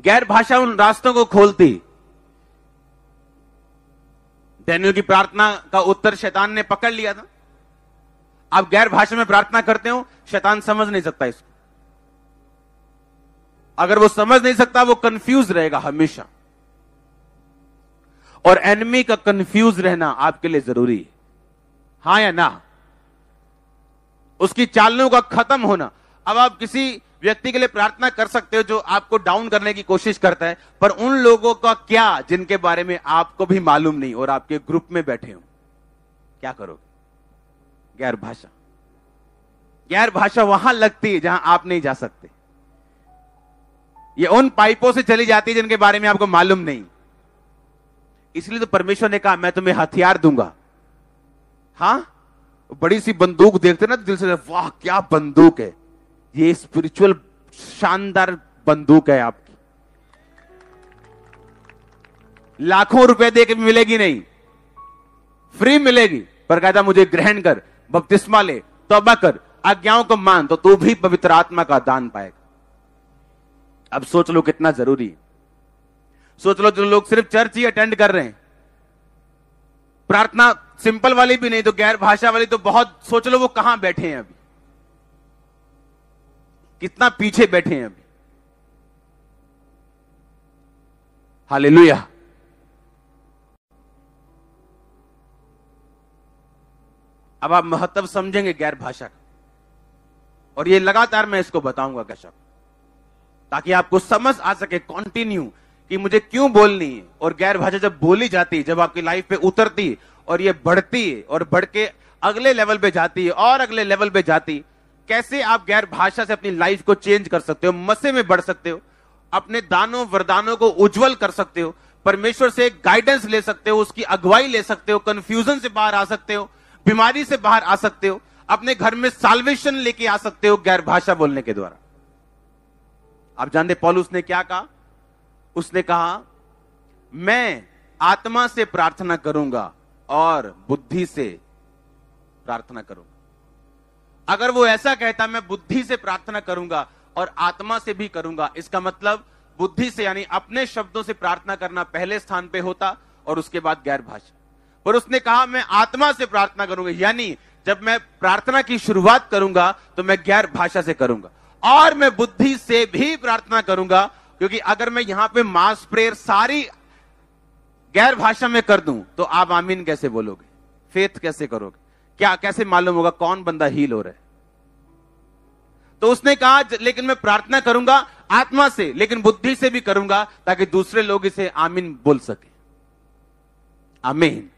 गैर भाषा उन रास्तों को खोलती डैनियल की प्रार्थना का उत्तर शैतान ने पकड़ लिया था आप गैर भाषा में प्रार्थना करते हो शैतान समझ नहीं सकता इसको अगर वो समझ नहीं सकता वो कंफ्यूज रहेगा हमेशा और एनिमी का कंफ्यूज रहना आपके लिए जरूरी है हां या ना उसकी चालों का खत्म होना अब आप किसी व्यक्ति के लिए प्रार्थना कर सकते हो जो आपको डाउन करने की कोशिश करता है पर उन लोगों का क्या जिनके बारे में आपको भी मालूम नहीं और आपके ग्रुप में बैठे हो क्या करोगे गैर भाषा गैर भाषा वहां लगती है जहां आप नहीं जा सकते ये उन पाइपों से चली जाती है जिनके बारे में आपको मालूम नहीं इसलिए तो परमेश्वर ने कहा मैं तुम्हें हथियार दूंगा हाँ बड़ी सी बंदूक देखते ना दिल से वाह क्या बंदूक है ये स्पिरिचुअल शानदार बंदूक है आपकी लाखों रुपए दे के मिलेगी नहीं फ्री मिलेगी पर कहता मुझे ग्रहण कर बपतिस्मा ले तोबा कर आज्ञाओं को मान तो तू भी पवित्र आत्मा का दान पाएगा अब सोच लो कितना जरूरी है सोच लो जो लोग सिर्फ चर्च ही अटेंड कर रहे हैं प्रार्थना सिंपल वाली भी नहीं तो गैर भाषा वाली तो बहुत सोच लो वो कहां बैठे हैं अभी कितना पीछे बैठे हैं अभी हाल अब आप महत्व समझेंगे गैर भाषा का और ये लगातार मैं इसको बताऊंगा कश्यप ताकि आपको समझ आ सके कंटिन्यू कि मुझे क्यों बोलनी है और गैर भाषा जब बोली जाती है जब आपकी लाइफ पे उतरती और ये बढ़ती और बढ़ के अगले लेवल पे जाती है और अगले लेवल पे जाती कैसे आप गैर भाषा से अपनी लाइफ को चेंज कर सकते हो मसे में बढ़ सकते हो अपने दानों वरदानों को उज्जवल कर सकते हो परमेश्वर से गाइडेंस ले सकते हो उसकी अगुवाई ले सकते हो कंफ्यूजन से बाहर आ सकते हो बीमारी से बाहर आ सकते हो अपने घर में साल्वेशन लेके आ सकते हो गैर भाषा बोलने के द्वारा आप जानते पॉलूस ने क्या कहा उसने कहा मैं आत्मा से प्रार्थना करूंगा और बुद्धि से प्रार्थना करूंगा अगर वो ऐसा कहता मैं बुद्धि से प्रार्थना करूंगा और आत्मा से भी करूंगा इसका मतलब बुद्धि से यानी अपने शब्दों से प्रार्थना करना पहले स्थान पे होता और उसके बाद गैर भाषा पर उसने कहा मैं आत्मा से प्रार्थना करूंगा यानी जब मैं प्रार्थना की शुरुआत करूंगा तो मैं गैर भाषा से करूंगा और मैं बुद्धि से भी प्रार्थना करूंगा क्योंकि अगर मैं यहां पे मास प्रेयर सारी गैर भाषा में कर दूं तो आप आमीन कैसे बोलोगे फेथ कैसे करोगे क्या कैसे मालूम होगा कौन बंदा हील हो रहा है तो उसने कहा लेकिन मैं प्रार्थना करूंगा आत्मा से लेकिन बुद्धि से भी करूंगा ताकि दूसरे लोग इसे आमीन बोल सके आमीन